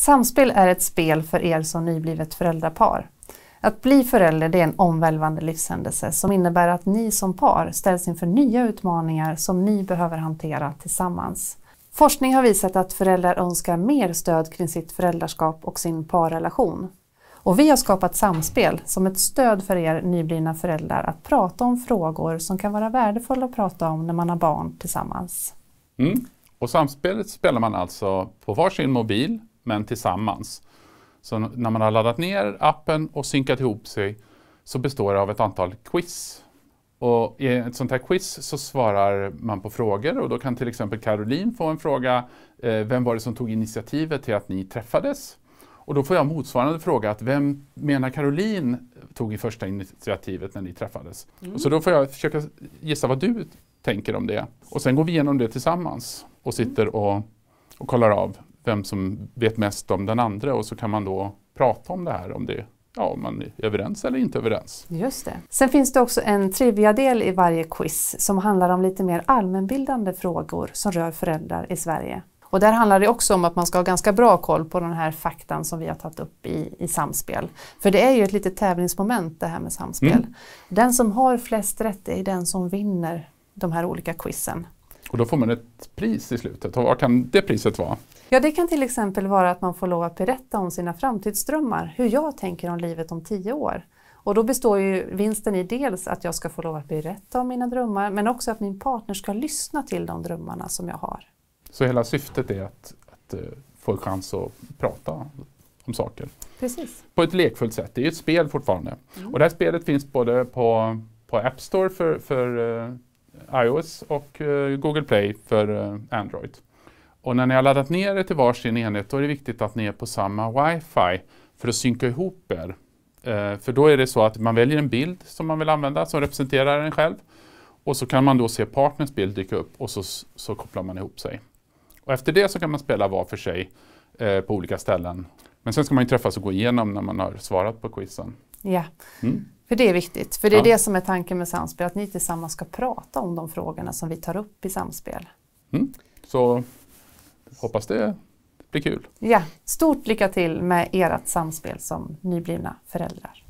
Samspel är ett spel för er som nyblivet föräldrapar. Att bli förälder det är en omvälvande livshändelse som innebär att ni som par ställs inför nya utmaningar som ni behöver hantera tillsammans. Forskning har visat att föräldrar önskar mer stöd kring sitt föräldraskap och sin parrelation. Och vi har skapat Samspel som ett stöd för er nyblivna föräldrar att prata om frågor som kan vara värdefulla att prata om när man har barn tillsammans. Mm. Och Samspelet spelar man alltså på varsin mobil men tillsammans. Så när man har laddat ner appen och synkat ihop sig så består det av ett antal quiz. Och I ett sånt här quiz så svarar man på frågor och då kan till exempel Caroline få en fråga. Eh, vem var det som tog initiativet till att ni träffades? Och då får jag motsvarande fråga att vem menar Caroline tog i första initiativet när ni träffades? Mm. Och så då får jag försöka gissa vad du tänker om det. Och sen går vi igenom det tillsammans och sitter och, och kollar av vem som vet mest om den andra och så kan man då prata om det här om det ja, om man är överens eller inte överens. Just det. Sen finns det också en Triviadel i varje quiz som handlar om lite mer allmänbildande frågor som rör föräldrar i Sverige. Och där handlar det också om att man ska ha ganska bra koll på den här faktan som vi har tagit upp i, i samspel. För det är ju ett litet tävlingsmoment det här med samspel. Mm. Den som har flest rätt är den som vinner de här olika quizen. Och då får man ett pris i slutet. Och vad kan det priset vara? Ja, det kan till exempel vara att man får lov att berätta om sina framtidsdrömmar, hur jag tänker om livet om tio år. Och då består ju vinsten i dels att jag ska få lov att berätta om mina drömmar, men också att min partner ska lyssna till de drömmarna som jag har. Så hela syftet är att, att eh, få chans att prata om saker? Precis. På ett lekfullt sätt. Det är ju ett spel fortfarande. Mm. Och det här spelet finns både på, på App Store för, för uh, iOS och uh, Google Play för uh, Android. Och när ni har laddat ner det till varsin enhet, då är det viktigt att ni är på samma wifi för att synka ihop er. Eh, för då är det så att man väljer en bild som man vill använda, som representerar en själv. Och så kan man då se partners bild dyka upp och så, så kopplar man ihop sig. Och efter det så kan man spela var för sig eh, på olika ställen. Men sen ska man ju träffas och gå igenom när man har svarat på quizen. Ja, mm. för det är viktigt. För det är ja. det som är tanken med Samspel, att ni tillsammans ska prata om de frågorna som vi tar upp i Samspel. Mm. Så hoppas det blir kul. Ja, stort lycka till med ert samspel som nyblivna föräldrar.